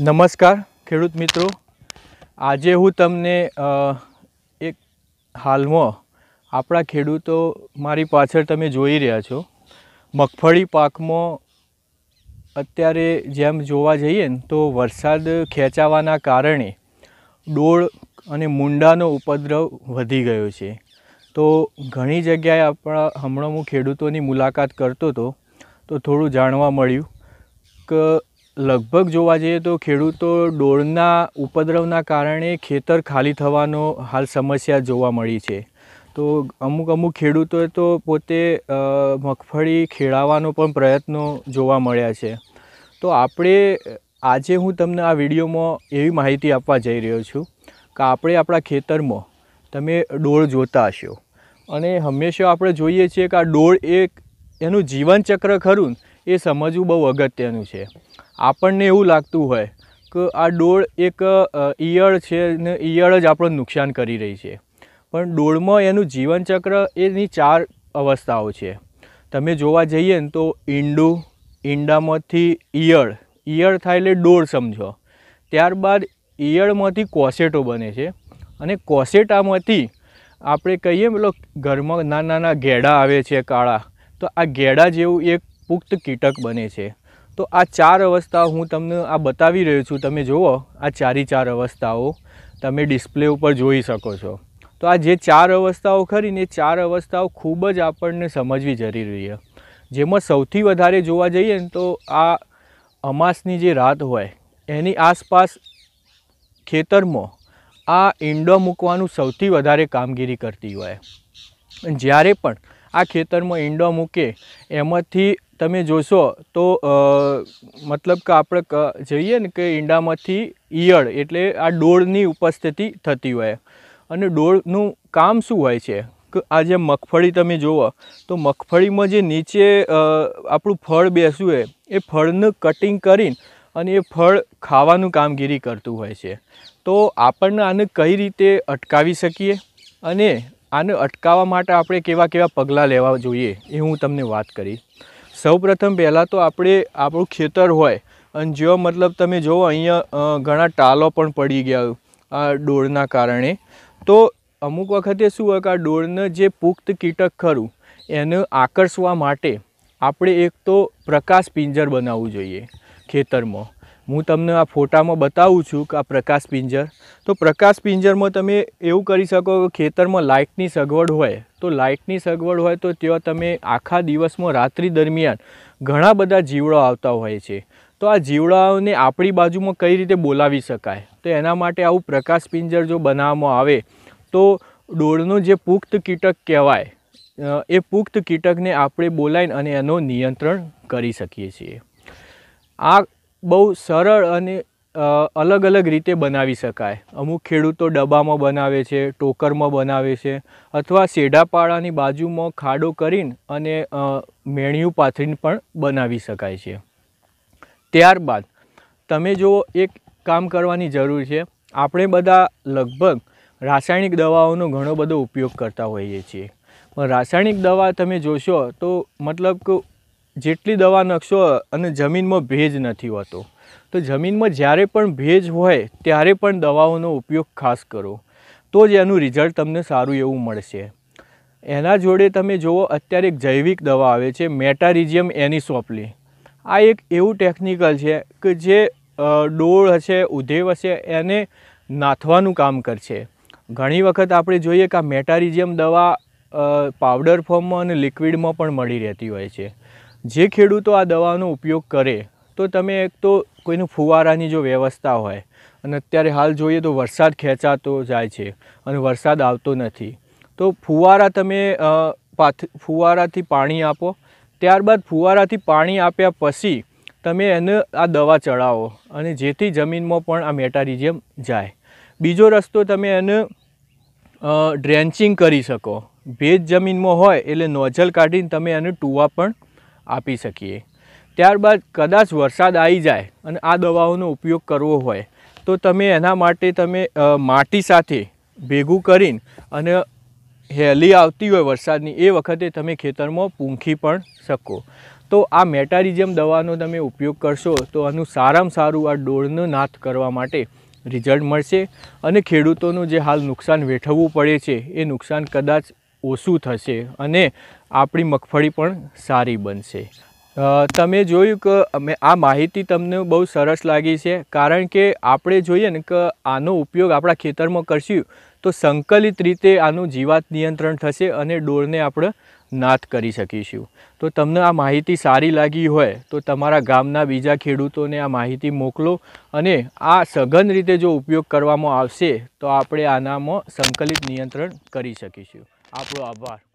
નમસ્કાર ખેડૂત મિત્રો આજે હું તમને એક હાલમાં આપણા ખેડૂતો મારી પાછળ તમે જોઈ રહ્યા છો મગફળી પાકમાં અત્યારે જેમ જોવા જઈએ ને તો વરસાદ ખેંચાવાના કારણે ડોળ અને મુંડાનો ઉપદ્રવ વધી ગયો છે તો ઘણી જગ્યાએ આપણા હમણાં હું ખેડૂતોની મુલાકાત કરતો હતો તો થોડું જાણવા મળ્યું કે લગભગ જોવા જઈએ તો ખેડૂતો ડોળના ઉપદ્રવના કારણે ખેતર ખાલી થવાનો હાલ સમસ્યા જોવા મળી છે તો અમુક અમુક ખેડૂતોએ તો પોતે મગફળી ખેડાવાનો પણ પ્રયત્નો જોવા મળ્યા છે તો આપણે આજે હું તમને આ વિડીયોમાં એવી માહિતી આપવા જઈ રહ્યો છું કે આપણે આપણા ખેતરમાં તમે ડોળ જોતા હશો અને હંમેશા આપણે જોઈએ છીએ કે આ ડોળ એક એનું જીવનચક્ર ખરું એ સમજવું બહુ અગત્યનું છે આપણને એવું લાગતું હોય કે આ ડોળ એક ઈયળ છે ને ઈયળ જ આપણું નુકસાન કરી રહી છે પણ ડોળમાં એનું જીવનચક્ર એની ચાર અવસ્થાઓ છે તમે જોવા જઈએ ને તો ઈંડું ઈંડામાંથી ઈયળ ઈયળ થાય એટલે ડોળ સમજો ત્યારબાદ ઈયળમાંથી કોસેટો બને છે અને કોસેટામાંથી આપણે કહીએ પેલો ઘરમાં નાના નાના ઘેડા આવે છે કાળા તો આ ઘેડા જેવું એક પુખ્ત કીટક બને છે તો આ ચાર અવસ્થા હું તમને આ બતાવી રહ્યો છું તમે જુઓ આ ચારી ચાર અવસ્થાઓ તમે ડિસ્પ્લે ઉપર જોઈ શકો છો તો આ જે ચાર અવસ્થાઓ ખરીને ચાર અવસ્થાઓ ખૂબ જ આપણને સમજવી જરૂરી છે જેમાં સૌથી વધારે જોવા જઈએ ને તો આ અમાસની જે રાત હોય એની આસપાસ ખેતરમાં આ ઈંડો મૂકવાનું સૌથી વધારે કામગીરી કરતી હોય જ્યારે પણ આ ખેતરમાં ઈંડો મૂકે એમાંથી તમે જોશો તો મતલબ કે આપણે જઈએ ને કે ઈંડામાંથી ઈયળ એટલે આ ડોળની ઉપસ્થિતિ થતી હોય અને ડોળનું કામ શું હોય છે કે આ જે મગફળી તમે જુઓ તો મગફળીમાં જે નીચે આપણું ફળ બેસવું હોય એ ફળનું કટિંગ કરીને અને એ ફળ ખાવાનું કામગીરી કરતું હોય છે તો આપણને આને કઈ રીતે અટકાવી શકીએ અને આને અટકાવવા માટે આપણે કેવા કેવા પગલાં લેવા જોઈએ એ હું તમને વાત કરી સૌપ્રથમ પહેલાં તો આપણે આપણું ખેતર હોય અને જો મતલબ તમે જુઓ અહીંયા ઘણા ટાલો પણ પડી ગયા આ ડોળના કારણે તો અમુક વખતે શું હોય કે આ ડોળને જે પુખ્ત કીટક ખરું એને આકર્ષવા માટે આપણે એક તો પ્રકાશ પિંજર બનાવવું જોઈએ ખેતરમાં હું તમને આ ફોટામાં બતાવું છું કે આ પ્રકાશ પિંજર તો પ્રકાશ પિંજરમાં તમે એવું કરી શકો કે ખેતરમાં લાઇટની સગવડ હોય તો લાઇટની સગવડ હોય તો ત્યાં તમે આખા દિવસમાં રાત્રિ દરમિયાન ઘણા બધા જીવડા આવતા હોય છે તો આ જીવડાઓને આપણી બાજુમાં કઈ રીતે બોલાવી શકાય તો એના માટે આવું પ્રકાશ પિંજર જો બનાવવામાં આવે તો ડોળનું જે પુખ્ત કીટક કહેવાય એ પુખ્ત કીટકને આપણે બોલાવીને અને એનો નિયંત્રણ કરી શકીએ છીએ આ બહુ સરળ અને અલગ અલગ રીતે બનાવી શકાય અમુક ખેડૂતો ડબ્બામાં બનાવે છે ટોકરમાં બનાવે છે અથવા શેઢાપાળાની બાજુમાં ખાડો કરીને અને મેણિયું પાથરીને પણ બનાવી શકાય છે ત્યારબાદ તમે જો એક કામ કરવાની જરૂર છે આપણે બધા લગભગ રાસાયણિક દવાઓનો ઘણો બધો ઉપયોગ કરતા હોઈએ છીએ પણ રાસાયણિક દવા તમે જોશો તો મતલબ કે જેટલી દવા નાખશો અને જમીનમાં ભેજ નથી હોતો તો જમીનમાં જ્યારે પણ ભેજ હોય ત્યારે પણ દવાઓનો ઉપયોગ ખાસ કરો તો જ એનું રિઝલ્ટ તમને સારું એવું મળશે એના જોડે તમે જુઓ અત્યારે એક જૈવિક દવા આવે છે મેટારિઝિયમ એનિસોપલી આ એક એવું ટેકનિકલ છે કે જે ડોળ હશે ઉધેવ હશે એને નાથવાનું કામ કરશે ઘણી વખત આપણે જોઈએ કે આ મેટારિઝિયમ દવા પાવડર ફોર્મમાં અને લિક્વિડમાં પણ મળી રહેતી હોય છે જે ખેડૂતો આ દવાનો ઉપયોગ કરે તો તમે એક તો કોઈનું ફુવારાની જો વ્યવસ્થા હોય અને અત્યારે હાલ જોઈએ તો વરસાદ ખેંચાતો જાય છે અને વરસાદ આવતો નથી તો ફુવારા તમે પાથ ફુવારાથી પાણી આપો ત્યારબાદ ફુવારાથી પાણી આપ્યા પછી તમે એને આ દવા ચડાવો અને જેથી જમીનમાં પણ આ મેટારિઝિયમ જાય બીજો રસ્તો તમે એને ડ્રેન્ચિંગ કરી શકો ભેજ જમીનમાં હોય એટલે નોઝલ કાઢીને તમે એને ટુવા પણ આપી શકીએ ત્યારબાદ કદાચ વરસાદ આવી જાય અને આ દવાઓનો ઉપયોગ કરવો હોય તો તમે એના માટે તમે માટી સાથે ભેગું કરીને અને હેલી આવતી હોય વરસાદની એ વખતે તમે ખેતરમાં પૂંખી પણ શકો તો આ મેટારિઝમ દવાનો તમે ઉપયોગ કરશો તો આનું સારામાં સારું આ ડોળનો નાથ કરવા માટે રિઝલ્ટ મળશે અને ખેડૂતોનું જે હાલ નુકસાન વેઠવવું પડે છે એ નુકસાન કદાચ ઓછું થશે અને આપણી મગફળી પણ સારી બનશે તમે જોયું કે મેં આ માહિતી તમને બહુ સરસ લાગી છે કારણ કે આપણે જોઈએ ને કે આનો ઉપયોગ આપણા ખેતરમાં કરશું તો સંકલિત રીતે આનું જીવાત નિયંત્રણ થશે અને ડોળને આપણે નાથ કરી શકીશું તો તમને આ માહિતી સારી લાગી હોય તો તમારા ગામના બીજા ખેડૂતોને આ માહિતી મોકલો અને આ સઘન રીતે જો ઉપયોગ કરવામાં આવશે તો આપણે આનામાં સંકલિત નિયંત્રણ કરી શકીશું abro a bar.